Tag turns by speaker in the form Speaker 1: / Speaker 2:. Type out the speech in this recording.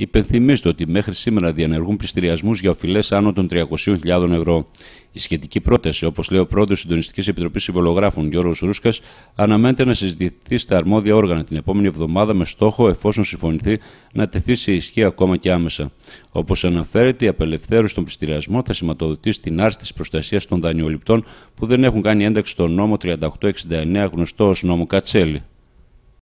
Speaker 1: Υπενθυμίστε ότι μέχρι σήμερα διανεργούν πληστηριασμούς για οφειλές άνω των 300.000 ευρώ. Η σχετική πρόταση, όπως λέει ο πρόεδρος της Συντονιστικής Επιτροπής Συμβολογράφων Γιώργος Ρούσκας, αναμένεται να συζητηθεί στα αρμόδια όργανα την επόμενη εβδομάδα με στόχο, εφόσον συμφωνηθεί, να τεθεί σε ισχύ ακόμα και άμεσα. Όπως αναφέρεται, η απελευθέρωση των πληστηριασμών θα σηματοδοτεί στην άρση της προστασίας των δανειοληπτών που δεν έχουν κάνει ένταξη στο νόμο 3869, γνωστό ως νόμο Κατσέλη.